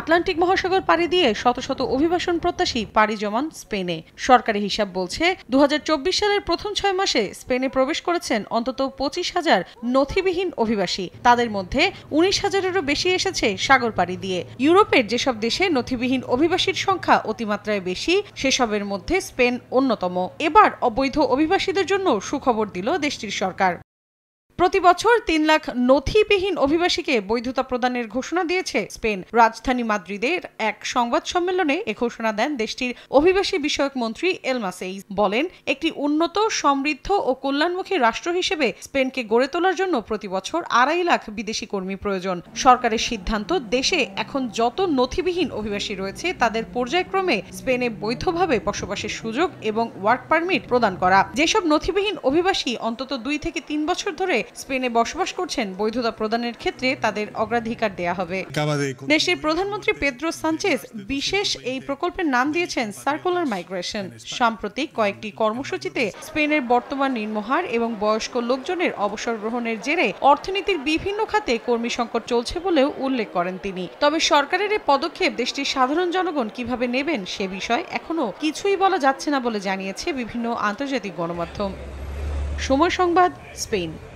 Atlantic মহাসাগর পাড়ি দিয়ে শত শত অভিবাসন প্রত্যাশী পাড়ি জমান স্পেনে সরকারি হিসাব বলছে দু সালের প্রথম ছয় মাসে স্পেনে প্রবেশ করেছেন অন্তত পঁচিশ হাজার নথিবিহীন অভিবাসী তাদের মধ্যে উনিশ হাজারেরও বেশি এসেছে সাগর পাড়ি দিয়ে ইউরোপের যেসব দেশে নথিবিহীন অভিবাসীর সংখ্যা অতিমাত্রায় বেশি সেসবের মধ্যে স্পেন অন্যতম এবার অবৈধ অভিবাসীদের জন্য সুখবর দিল দেশটির সরকার প্রতি বছর তিন লাখ নথিবিহীন অভিবাসীকে বৈধতা প্রদানের ঘোষণা দিয়েছে স্পেন রাজধানী মাদ্রিদের এক সংবাদ সম্মেলনে এ ঘোষণা দেন দেশটির অভিবাসী বিষয়ক মন্ত্রী সেই বলেন একটি উন্নত সমৃদ্ধ ও কল্যাণমুখী রাষ্ট্র হিসেবে স্পেনকে গড়ে তোলার জন্য প্রতি বছর আড়াই লাখ বিদেশি কর্মী প্রয়োজন সরকারের সিদ্ধান্ত দেশে এখন যত নথিবিহীন অভিবাসী রয়েছে তাদের পর্যায়ক্রমে স্পেনে বৈধভাবে বসবাসের সুযোগ এবং ওয়ার্ক পারমিট প্রদান করা যেসব নথিবিহীন অভিবাসী অন্তত দুই থেকে তিন বছর ধরে স্পেনে বসবাস করছেন বৈধতা প্রদানের ক্ষেত্রে তাদের অগ্রাধিকার দেয়া হবে দেশের প্রধানমন্ত্রী পেদ্রো সানচেজ বিশেষ এই প্রকল্পের নাম দিয়েছেন সার্কুলার মাইগ্রেশন সাম্প্রতিক কয়েকটি কর্মসূচিতে স্পেনের বর্তমান নিম্নহার এবং বয়স্ক লোকজনের অবসর গ্রহণের জেরে অর্থনীতির বিভিন্ন খাতে কর্মী সংকট চলছে বলেও উল্লেখ করেন তিনি তবে সরকারের এ পদক্ষেপ দেশটির সাধারণ জনগণ কিভাবে নেবেন সে বিষয়ে এখনও কিছুই বলা যাচ্ছে না বলে জানিয়েছে বিভিন্ন আন্তর্জাতিক গণমাধ্যম সময় সংবাদ স্পেন